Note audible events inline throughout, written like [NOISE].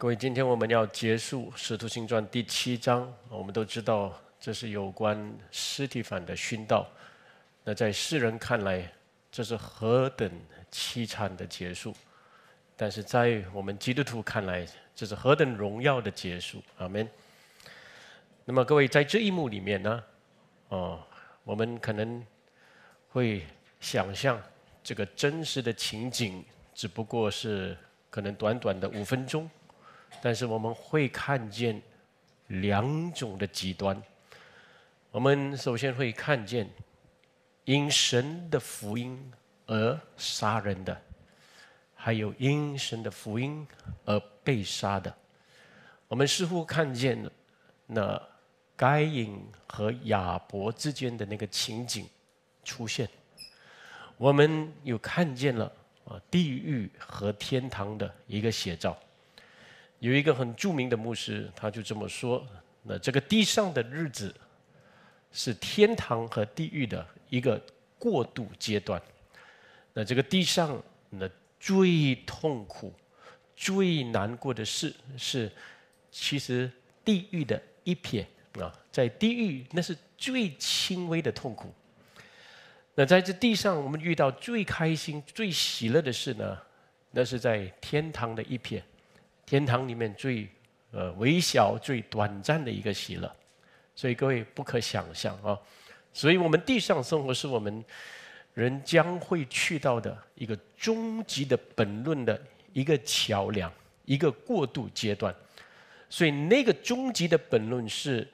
各位，今天我们要结束《使徒行传》第七章。我们都知道，这是有关尸体反的殉道。那在世人看来，这是何等凄惨的结束；但是在我们基督徒看来，这是何等荣耀的结束。阿门。那么，各位在这一幕里面呢？哦，我们可能会想象这个真实的情景，只不过是可能短短的五分钟。但是我们会看见两种的极端。我们首先会看见因神的福音而杀人的，还有因神的福音而被杀的。我们似乎看见了该隐和亚伯之间的那个情景出现。我们又看见了啊，地狱和天堂的一个写照。有一个很著名的牧师，他就这么说：“那这个地上的日子，是天堂和地狱的一个过渡阶段。那这个地上，那最痛苦、最难过的事，是其实地狱的一撇啊。在地狱，那是最轻微的痛苦。那在这地上，我们遇到最开心、最喜乐的事呢，那是在天堂的一撇。”天堂里面最，呃，微小、最短暂的一个喜乐，所以各位不可想象啊！所以，我们地上生活是我们人将会去到的一个终极的本论的一个桥梁、一个过渡阶段。所以，那个终极的本论是，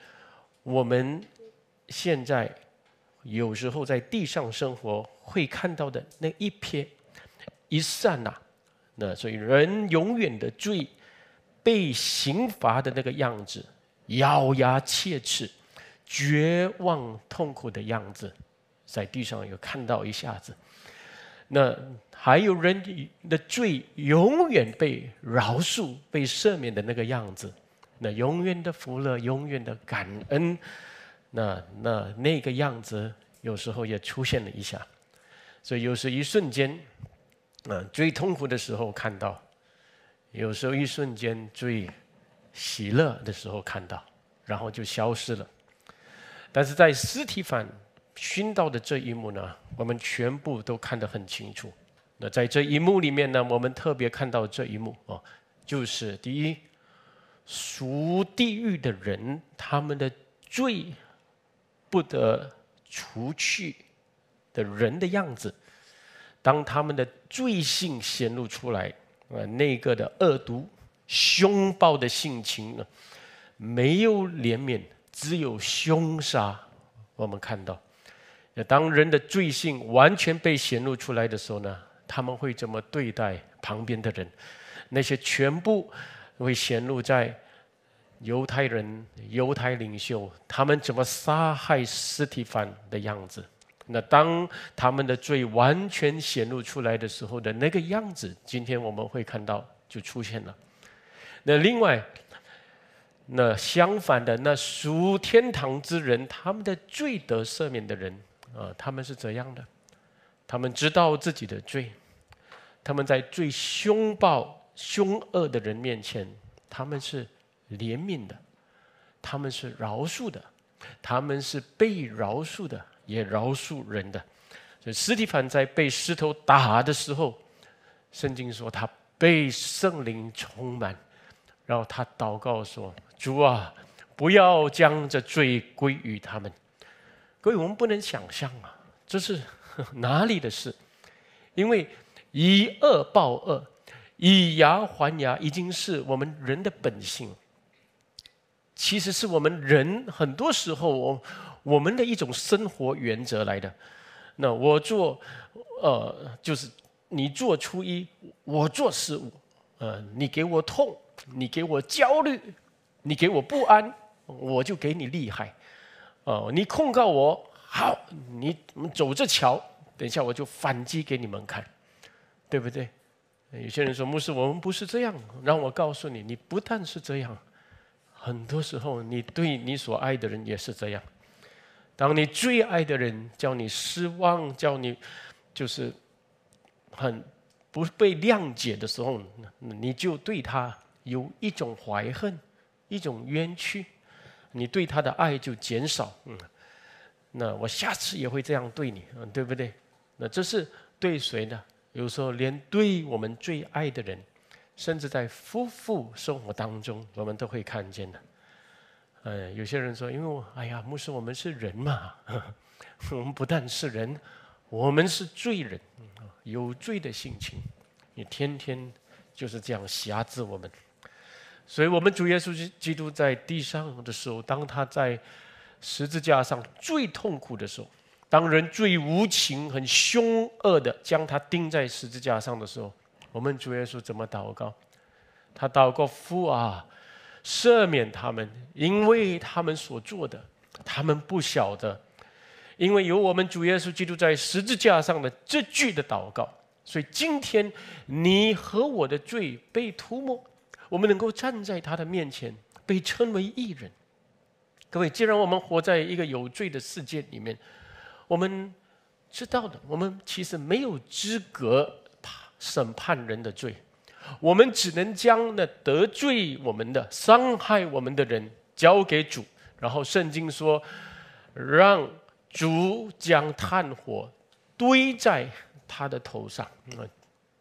我们现在有时候在地上生活会看到的那一瞥、一刹那。那所以，人永远的最。被刑罚的那个样子，咬牙切齿、绝望痛苦的样子，在地上有看到一下子。那还有人的罪永远被饶恕、被赦免的那个样子，那永远的福乐、永远的感恩，那那那个样子有时候也出现了一下，所以有时一瞬间，啊，最痛苦的时候看到。有时候一瞬间最喜乐的时候看到，然后就消失了。但是在尸体反熏到的这一幕呢，我们全部都看得很清楚。那在这一幕里面呢，我们特别看到这一幕啊，就是第一，赎地狱的人，他们的罪不得除去的人的样子。当他们的罪性显露出来。呃，那个的恶毒、凶暴的性情呢，没有怜悯，只有凶杀。我们看到，当人的罪性完全被显露出来的时候呢，他们会怎么对待旁边的人？那些全部会显露在犹太人、犹太领袖他们怎么杀害斯提凡的样子。那当他们的罪完全显露出来的时候的那个样子，今天我们会看到就出现了。那另外，那相反的，那属天堂之人，他们的罪得赦免的人啊，他们是怎样的？他们知道自己的罪，他们在最凶暴、凶恶的人面前，他们是怜悯的，他们是饶恕的，他们是被饶恕的。也饶恕人的。所以，斯蒂凡在被石头打的时候，圣经说他被圣灵充满，然后他祷告说：“主啊，不要将这罪归于他们。”各位，我们不能想象啊，这是 [LAUGHS] 哪里的事？因为以恶报恶，以牙还牙，已经是我们人的本性。其实是我们人很多时候，我。我们的一种生活原则来的。那我做，呃，就是你做初一，我做十五，呃，你给我痛，你给我焦虑，你给我不安，我就给你厉害。哦，你控告我，好，你走着瞧，等一下我就反击给你们看，对不对？有些人说牧师，我们不是这样。让我告诉你，你不但是这样，很多时候你对你所爱的人也是这样。当你最爱的人叫你失望，叫你就是很不被谅解的时候，你就对他有一种怀恨，一种冤屈，你对他的爱就减少。嗯，那我下次也会这样对你，嗯，对不对？那这是对谁呢？有时候连对我们最爱的人，甚至在夫妇生活当中，我们都会看见的。嗯，有些人说，因为我哎呀，牧师，我们是人嘛，[LAUGHS] 我们不但是人，我们是罪人，有罪的性情，你天天就是这样辖制我们。所以，我们主耶稣基督在地上的时候，当他在十字架上最痛苦的时候，当人最无情、很凶恶的将他钉在十字架上的时候，我们主耶稣怎么祷告？他祷告父啊。赦免他们，因为他们所做的，他们不晓得，因为有我们主耶稣基督在十字架上的这句的祷告，所以今天你和我的罪被涂抹，我们能够站在他的面前，被称为一人。各位，既然我们活在一个有罪的世界里面，我们知道的，我们其实没有资格审判人的罪。我们只能将那得罪我们的、伤害我们的人交给主。然后圣经说：“让主将炭火堆在他的头上。”啊，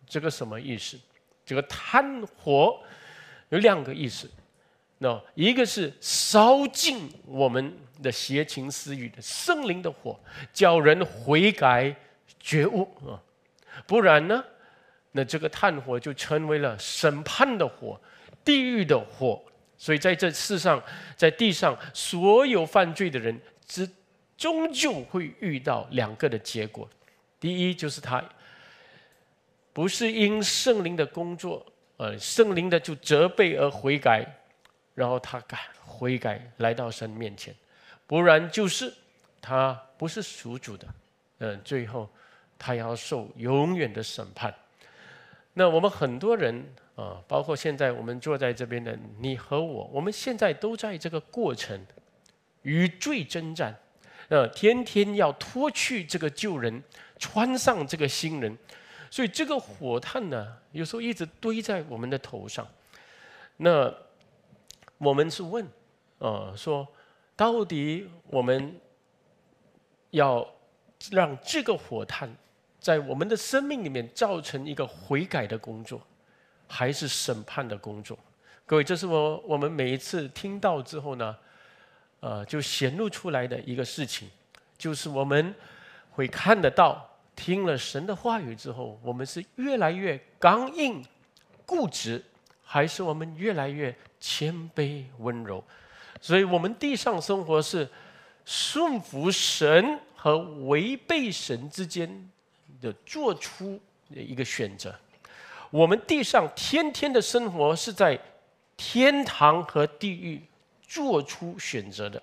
这个什么意思？这个炭火有两个意思。那一个是烧尽我们的邪情私欲的圣灵的火，叫人悔改觉悟啊！不然呢？那这个炭火就成为了审判的火，地狱的火。所以在这世上，在地上，所有犯罪的人，只终究会遇到两个的结果：第一，就是他不是因圣灵的工作，呃，圣灵的就责备而悔改，然后他改悔改来到神面前；不然，就是他不是属主的，嗯，最后他要受永远的审判。那我们很多人啊，包括现在我们坐在这边的你和我，我们现在都在这个过程与罪征战，呃，天天要脱去这个旧人，穿上这个新人，所以这个火炭呢，有时候一直堆在我们的头上。那我们是问啊，说到底我们要让这个火炭？在我们的生命里面造成一个悔改的工作，还是审判的工作？各位，这是我我们每一次听到之后呢，呃，就显露出来的一个事情，就是我们会看得到，听了神的话语之后，我们是越来越刚硬、固执，还是我们越来越谦卑、温柔？所以，我们地上生活是顺服神和违背神之间。就做出一个选择，我们地上天天的生活是在天堂和地狱做出选择的。